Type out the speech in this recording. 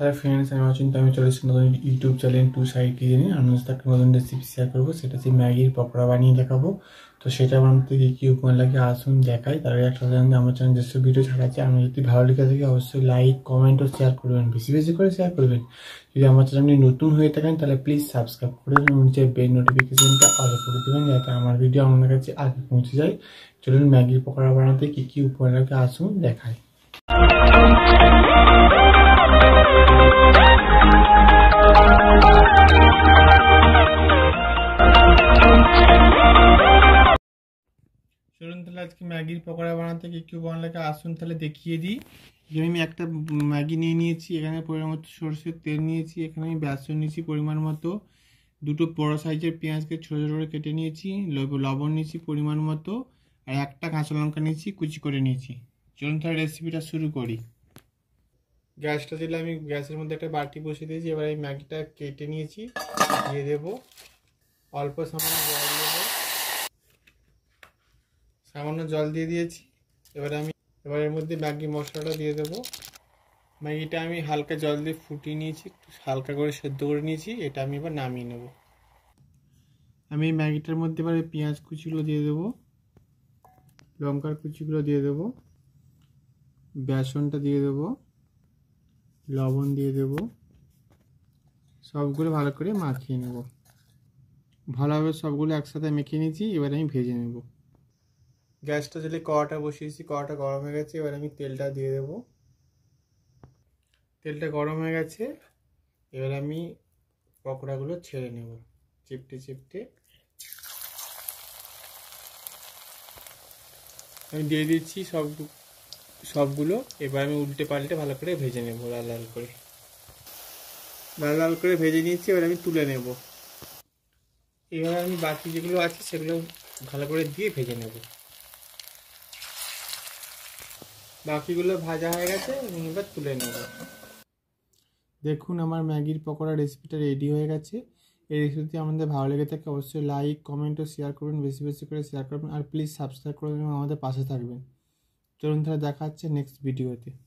হ্যাঁ ফ্রেন্ডস আমি অচিন্ত আমি চলে এসেছি নতুন ইউটিউব চ্যানেল টু সাইড সাইডটি জানি আমি তাকে নতুন রেসিপি শেয়ার করবো সেটা হচ্ছে ম্যাগির পকোড়া বানিয়ে দেখাবো তো সেটা আমার থেকে কী উপমান লাগে আসুন দেখাই তার একটা জানতে আমার চ্যানেল যেসব ভিডিও ছাড়াচ্ছে আমি যদি ভালো লেগে থাকি অবশ্যই লাইক কমেন্ট ও শেয়ার করবেন বেশি বেশি করে শেয়ার করবেন যদি আমার চ্যানেল নতুন হয়ে থাকেন তাহলে প্লিজ সাবস্ক্রাইব করে দেবেন নিচে বেল নোটিফিকেশনটা অলো করে দেবেন যাতে আমার ভিডিও আপনার কাছে আগে পৌঁছে যায় চলুন ম্যাগির পকোড়া বানাতে কী কী উপকরণ লাগে আসুন দেখাই চলুন তাহলে আজকে ম্যাগির পকোড়া বানাতে কি কেউ বানালে আসুন তাহলে দেখিয়ে দিই যে আমি একটা ম্যাগি নিয়ে নিয়েছি এখানে পরিমাণ মতো সরষের তেল নিয়েছি এখানে আমি বেসন নিয়েছি পরিমাণ মতো দুটো বড়ো সাইজের পেঁয়াজকে ছোটো ছোটো করে কেটে নিয়েছি লবণ নিয়েছি পরিমাণ মতো আর একটা কাঁচা লঙ্কা নিয়েছি কুচি করে নিয়েছি চলুন তাহলে রেসিপিটা শুরু করি গ্যাসটা দিলে আমি গ্যাসের মধ্যে একটা বাটি বসিয়ে দিয়েছি এবার এই ম্যাগিটা কেটে নিয়েছি দিয়ে দেবো অল্প সময় জল দেবো সামান্য জল দিয়ে দিয়েছি এবার আমি এবার এর মধ্যে ম্যাগি মশলাটা দিয়ে দেবো ম্যাগিটা আমি হালকা জল দিয়ে ফুটিয়ে নিয়েছি একটু হালকা করে সেদ্ধ করে নিয়েছি এটা আমি এবার নামিয়ে নেব আমি ম্যাগিটার মধ্যে এবারে পেঁয়াজ কুচিগুলো দিয়ে দেবো লঙ্কার কুচিগুলো দিয়ে দেবো বেসনটা দিয়ে দেবো লবণ দিয়ে দেবো সবগুলো ভালো করে মাখিয়ে নেব ভালোভাবে সবগুলো একসাথে মেখে নিয়েছি এবার আমি ভেজে নেবো গ্যাসটা জলে কড়াটা বসিয়েছি কড়াটা গরম হয়ে গেছে এবার আমি তেলটা দিয়ে দেব তেলটা গরম হয়ে গেছে এবার আমি পকোড়াগুলো ছেড়ে নেব চিপটে চিপটে আমি দিয়ে দিচ্ছি সব সবগুলো এবার আমি উল্টে পাল্টে ভালো করে ভেজে নেব লাল লাল করে লাল লাল করে ভেজে নিয়েছি এবার আমি তুলে নেব এবার আমি বাকি যেগুলো আছে সেগুলো ভালো করে দিয়ে ভেজে নেবো বাকিগুলো ভাজা হয়ে গেছে আমি এবার তুলে নেব দেখুন আমার ম্যাগির পকোড়া রেসিপিটা রেডি হয়ে গেছে এই রেসিপিটি আমাদের ভালো লেগে থাকে অবশ্যই লাইক কমেন্ট ও শেয়ার করবেন বেশি বেশি করে শেয়ার করবেন আর প্লিজ সাবস্ক্রাইব করবেন এবং আমাদের পাশে থাকবেন চলুন তাহলে দেখা হচ্ছে নেক্সট ভিডিওতে